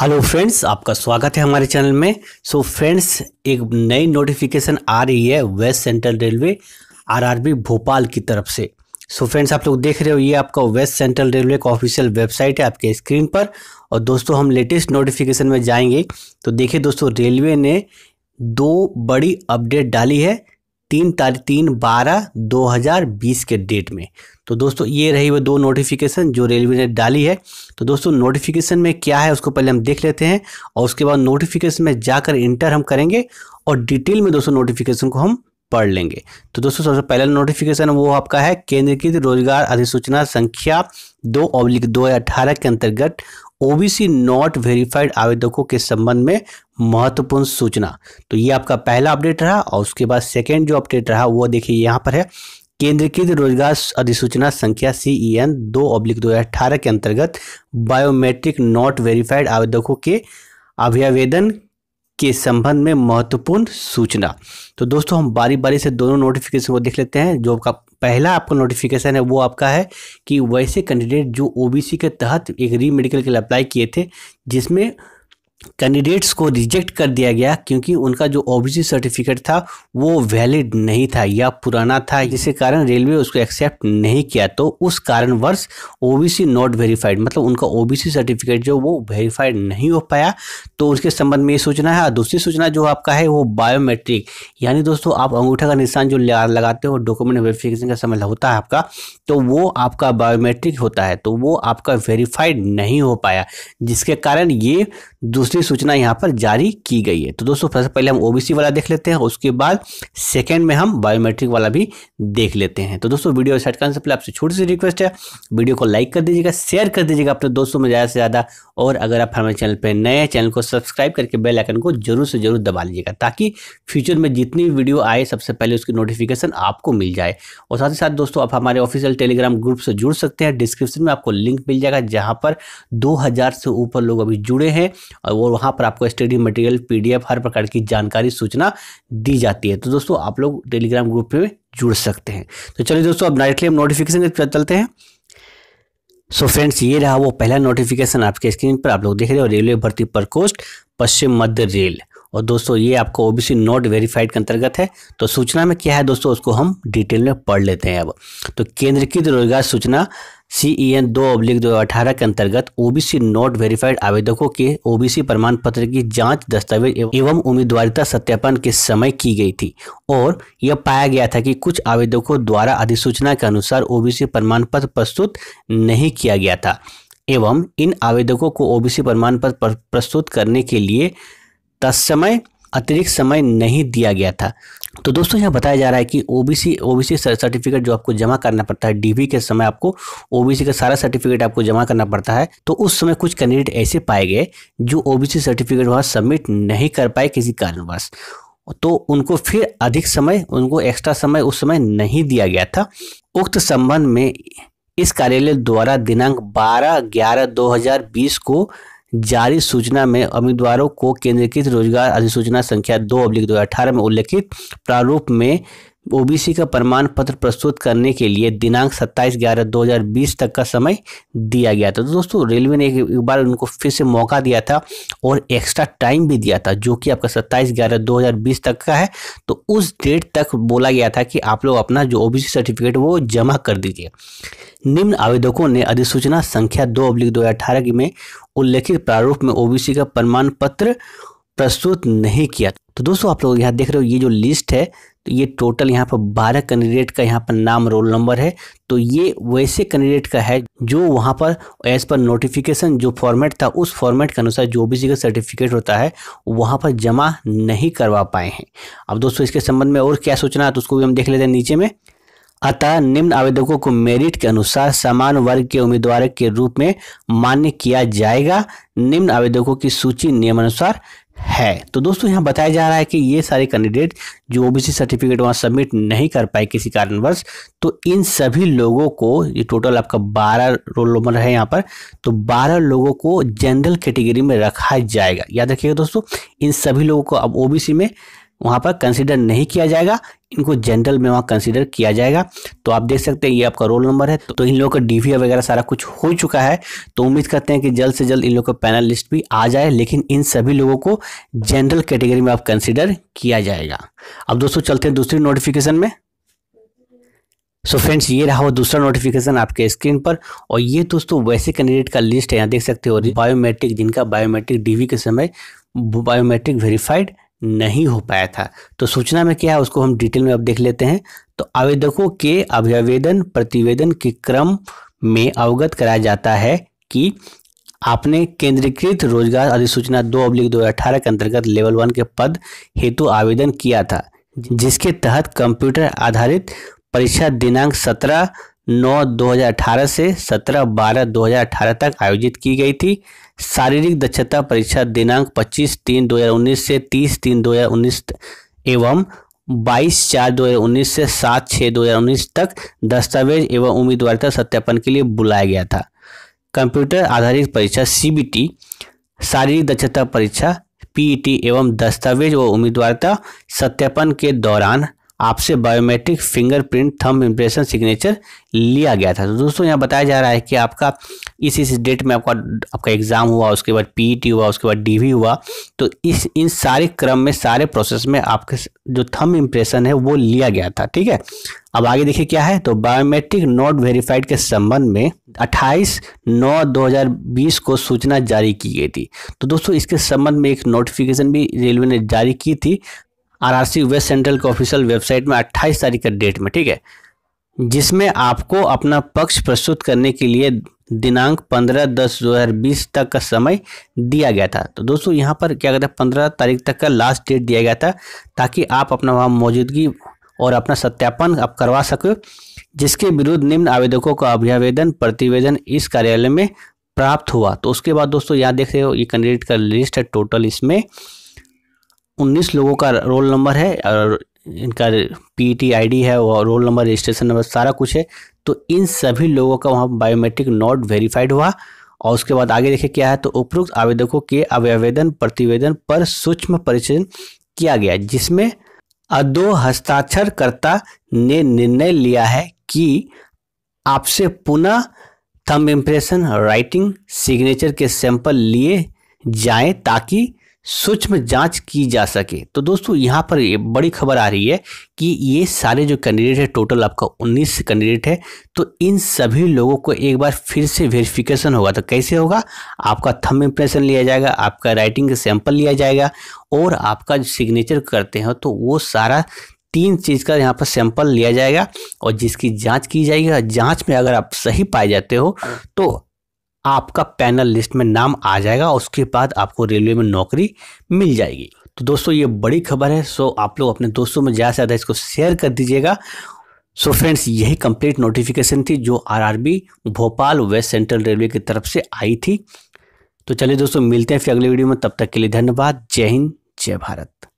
hello friends आपका स्वागत है हमारे चैनल में सो so फ्रेंड्स एक नई नोटिफिकेशन आ रही है west central railway RRB Bhopal की तरफ से सो so फ्रेंड्स आप लोग देख रहे हो ये आपका वेस्ट सेंट्रल रेलवे का ऑफिशियल वेबसाइट है आपके स्क्रीन पर और दोस्तों हम लेटेस्ट नोटिफिकेशन में जाएंगे तो देखिए दोस्तों रेलवे ने दो बड़ी अपडेट डाली है तीन तारीख तीन बारह दो हज़ार बीस के डेट में तो दोस्तों ये रही वो दो नोटिफिकेशन जो रेलवे ने डाली है तो दोस्तों नोटिफिकेशन में क्या है उसको पहले हम देख लेते हैं और उसके बाद नोटिफिकेशन में जाकर इंटर हम करेंगे और डिटेल में दोस्तों नोटिफिकेशन को हम पढ़ लेंगे तो दोस्तों सबसे पहला नोटिफिकेशन वो आपका है केंद्रीकृत रोजगार अधिसूचना संख्या दो अब्लिक दो के अंतर्गत ओबीसी नॉट वेरीफाइड आवेदकों के संबंध में महत्वपूर्ण सूचना तो ये आपका पहला अपडेट रहा और उसके बाद सेकेंड जो अपडेट रहा वो देखिए यहाँ पर है केंद्रीकृत रोजगार अधिसूचना संख्या सी ई एन दो अब्लिक दो हज़ार अठारह के अंतर्गत बायोमेट्रिक नॉट वेरीफाइड आवेदकों के अभ्यावेदन के संबंध में महत्वपूर्ण सूचना तो दोस्तों हम बारी बारी से दोनों नोटिफिकेशन को देख लेते हैं जो आपका पहला आपका नोटिफिकेशन है वो आपका है कि वैसे कैंडिडेट जो ओबीसी के तहत एक री मेडिकल के लिए अप्लाई किए थे जिसमें कैंडिडेट्स को रिजेक्ट कर दिया गया क्योंकि उनका जो ओबीसी सर्टिफिकेट था वो वैलिड नहीं था या पुराना था जिसके कारण रेलवे उसको एक्सेप्ट नहीं किया तो उस कारणवश ओबीसी नॉट वेरीफाइड मतलब उनका ओबीसी सर्टिफिकेट जो वो वेरीफाइड नहीं हो पाया तो उसके संबंध में ये सूचना है दूसरी सूचना जो आपका है वो बायोमेट्रिक यानी दोस्तों आप अंगूठे का निशान जो लगाते हो डॉक्यूमेंट वेरिफिकेशन का समय होता है आपका तो वो आपका बायोमेट्रिक होता है तो वो आपका वेरीफाइड नहीं हो पाया जिसके कारण ये दूसरी सूचना यहाँ पर जारी की गई है तो दोस्तों सबसे पहले हम ओबीसी वाला देख लेते हैं उसके बाद सेकेंड में हम बायोमेट्रिक वाला भी देख लेते हैं तो दोस्तों वीडियो सेट करने से पहले आपसे छोटी सी रिक्वेस्ट है वीडियो को लाइक कर दीजिएगा शेयर कर दीजिएगा अपने दोस्तों में ज़्यादा से ज़्यादा और अगर आप हमारे चैनल पर नए चैनल को सब्सक्राइब करके बेल आइकन को जरूर से जरूर दबा लीजिएगा ताकि फ्यूचर में जितनी भी वीडियो आए सबसे पहले उसकी नोटिफिकेशन आपको मिल जाए और साथ ही साथ दोस्तों आप हमारे ऑफिशियल टेलीग्राम ग्रुप से जुड़ सकते हैं डिस्क्रिप्शन में आपको लिंक मिल जाएगा जहाँ पर दो से ऊपर लोग अभी जुड़े हैं और वहाँ पर आपको स्टडी मटेरियल पी हर प्रकार की जानकारी सूचना दी जाती है तो दोस्तों आप लोग टेलीग्राम ग्रुप में जुड़ सकते हैं तो चलिए दोस्तों अब डायरेक्टली हम नोटिफिकेशन चलते हैं सो so फ्रेंड्स ये रहा वो पहला नोटिफिकेशन आपके स्क्रीन पर आप लोग देख रहे हो रेलवे भर्ती प्रकोष्ठ पश्चिम मध्य रेल और दोस्तों ये आपको ओबीसी नॉट वेरीफाइड के अंतर्गत है तो सूचना में क्या है दोस्तों उसको हम डिटेल में पढ़ लेते हैं अब तो केंद्रीकृत रोजगार सूचना सी ई एन दो अब्लिक दो अठारह के अंतर्गत ओबीसी नॉट वेरीफाइड आवेदकों के ओबीसी प्रमाण पत्र की जांच दस्तावेज एवं उम्मीदवारिता सत्यापन के समय की गई थी और यह पाया गया था कि कुछ आवेदकों द्वारा अधिसूचना के अनुसार ओबीसी प्रमाण पत्र प्रस्तुत नहीं किया गया था एवं इन आवेदकों को ओबीसी प्रमाण पत्र प्रस्तुत करने के लिए तत्समय अतिरिक्त समय नहीं दिया गया था तो दोस्तों यहाँ बताया जा रहा है कि ओबीसी ओबीसी सर्टिफिकेट जो आपको जमा करना पड़ता है डीवी के समय आपको ओबीसी का सारा सर्टिफिकेट आपको जमा करना पड़ता है तो उस समय कुछ कैंडिडेट ऐसे पाए गए जो ओबीसी सर्टिफिकेट वहाँ सबमिट नहीं कर पाए किसी कारणवश तो उनको फिर अधिक समय उनको एक्स्ट्रा समय उस समय नहीं दिया गया था उक्त संबंध में इस कार्यालय द्वारा दिनांक 12 ग्यारह 2020 को जारी सूचना में उम्मीदवारों को केंद्रीकृत रोजगार अधिसूचना संख्या दो अब्लिक दो में उल्लेखित प्रारूप में ओबीसी का प्रमाण पत्र प्रस्तुत करने के लिए दिनांक 27 ग्यारह 2020 तक का समय दिया गया था तो दोस्तों रेलवे ने एक बार उनको फिर से मौका दिया था और एक्स्ट्रा टाइम भी दिया था जो कि आपका 27 ग्यारह 2020 तक का है तो उस डेट तक बोला गया था कि आप लोग अपना जो ओबीसी सर्टिफिकेट वो जमा कर दीजिए निम्न आवेदकों ने अधिसूचना संख्या दो अब्लिक दो में उल्लेखित प्रारूप में ओबीसी का प्रमाण पत्र प्रस्तुत नहीं किया तो दोस्तों आप लोग यहाँ देख रहे हो ये जो लिस्ट है तो ये टोटल यहाँ पर बारह कैंडिडेट का यहाँ पर नाम रोल नंबर है तो ये वैसे कैंडिडेट का है जो वहाँ पर एज़ पर नोटिफिकेशन जो फॉर्मेट था उस फॉर्मेट के अनुसार जो भी जगह सर्टिफिकेट होता है वहाँ पर जमा नहीं करवा पाए हैं अब दोस्तों इसके संबंध में और क्या सोचना है तो उसको भी हम देख लेते हैं नीचे में अतः निम्न आवेदकों को मेरिट के अनुसार समान वर्ग के उम्मीदवार के रूप में मान्य किया जाएगा निम्न आवेदकों की सूची नियमानुसार है तो दोस्तों यहाँ बताया जा रहा है कि ये सारे कैंडिडेट जो ओबीसी सर्टिफिकेट वहाँ सबमिट नहीं कर पाए किसी कारणवश तो इन सभी लोगों को ये टोटल आपका बारह रोल नंबर है यहाँ पर तो बारह लोगों को जनरल कैटेगरी में रखा जाएगा याद रखिएगा दोस्तों इन सभी लोगों को अब ओबीसी में वहाँ पर कंसिडर नहीं किया जाएगा इनको जनरल में वहाँ कंसिडर किया जाएगा तो आप देख सकते हैं ये आपका रोल नंबर है तो इन लोगों का डी वगैरह सारा कुछ हो चुका है तो उम्मीद करते हैं कि जल्द से जल्द इन लोगों का पैनल लिस्ट भी आ जाए लेकिन इन सभी लोगों को जनरल कैटेगरी में आप कंसिडर किया जाएगा अब दोस्तों चलते हैं दूसरी नोटिफिकेशन में सो so फ्रेंड्स ये रहा वो दूसरा नोटिफिकेशन आपके स्क्रीन पर और ये दोस्तों वैसे कैंडिडेट का लिस्ट है यहाँ देख सकते हो बायोमेट्रिक जिनका बायोमेट्रिक डीवी के समय बायोमेट्रिक वेरीफाइड नहीं हो पाया था तो सूचना में क्या है उसको हम डिटेल में अब देख लेते हैं तो आवेदकों के अभ्यावेदन प्रतिवेदन के क्रम में अवगत कराया जाता है कि आपने केंद्रीकृत रोजगार अधिसूचना दो अब्लिक दो के अंतर्गत लेवल वन के पद हेतु आवेदन किया था जिसके तहत कंप्यूटर आधारित परीक्षा दिनांक सत्रह नौ 2018 से 17 बारह 2018 तक आयोजित की गई थी शारीरिक दक्षता परीक्षा दिनांक 25 तीन 2019 से 30 तीन 2019 एवं 22 चार 2019 से 7 छः 2019 तक दस्तावेज एवं उम्मीदवारता सत्यापन के लिए बुलाया गया था कंप्यूटर आधारित परीक्षा सी शारीरिक दक्षता परीक्षा पीईटी e एवं दस्तावेज व उम्मीदवारता सत्यापन के दौरान आपसे biometric fingerprint thumb impression signature लिया गया था तो दोस्तों यहाँ बताया जा रहा है कि आपका इस इस डेट में आपका आपका एग्ज़ाम हुआ उसके बाद पीईटी e हुआ उसके बाद डीवी हुआ तो इस इन सारे क्रम में सारे प्रोसेस में आपके जो थंब इम्प्रेशन है वो लिया गया था ठीक है अब आगे देखिए क्या है तो बायोमेट्रिक नोट वेरीफाइड के संबंध में 28 नौ 2020 को सूचना जारी की गई थी तो दोस्तों इसके संबंध में एक नोटिफिकेशन भी रेलवे ने जारी की थी आरआरसी वेस्ट सेंट्रल के ऑफिशियल वेबसाइट में 28 तारीख का डेट में ठीक है जिसमें आपको अपना पक्ष प्रस्तुत करने के लिए दिनांक 15 दस 2020 तक का समय दिया गया था तो दोस्तों यहाँ पर क्या कहते हैं पंद्रह तारीख तक का लास्ट डेट दिया गया था ताकि आप अपना वहाँ मौजूदगी और अपना सत्यापन आप करवा सको जिसके विरुद्ध निम्न आवेदकों का अभ्यावेदन प्रतिवेदन इस कार्यालय में प्राप्त हुआ तो उसके बाद दोस्तों यहाँ देख रहे हो ये कैंडिडेट का लिस्ट है टोटल इसमें उन्नीस लोगों का रोल नंबर है और इनका आई डी है और रोल नंबर रजिस्ट्रेशन नंबर सारा कुछ है तो इन सभी लोगों का वहाँ बायोमेट्रिक नॉट वेरीफाइड हुआ और उसके बाद आगे देखिए क्या है तो उपरोक्त आवेदकों के आवेदन प्रतिवेदन पर सूक्ष्म परीक्षण किया गया जिसमें अदो हस्ताक्षरकर्ता ने निर्णय लिया है कि आपसे पुनः थम इम्प्रेशन राइटिंग सिग्नेचर के सैंपल लिए जाएं ताकि सूक्ष्म जांच की जा सके तो दोस्तों यहाँ पर ये बड़ी खबर आ रही है कि ये सारे जो कैंडिडेट है टोटल आपका 19 कैंडिडेट है तो इन सभी लोगों को एक बार फिर से वेरिफिकेशन होगा तो कैसे होगा आपका थम इम्प्रेशन लिया जाएगा आपका राइटिंग का सैंपल लिया जाएगा और आपका सिग्नेचर करते हैं तो वो सारा तीन चीज़ का यहाँ पर सैंपल लिया जाएगा और जिसकी जांच की जाएगी जांच में अगर आप सही पाए जाते हो तो आपका पैनल लिस्ट में नाम आ जाएगा उसके बाद आपको रेलवे में नौकरी मिल जाएगी तो दोस्तों ये बड़ी खबर है सो आप लोग अपने दोस्तों में ज़्यादा से ज़्यादा इसको शेयर कर दीजिएगा सो so फ्रेंड्स यही कंप्लीट नोटिफिकेशन थी जो RRB Bhopal west central railway की तरफ से आई थी तो चलिए दोस्तों मिलते हैं फिर अगले वीडियो में तब तक के लिए धन्यवाद जय हिंद जय भारत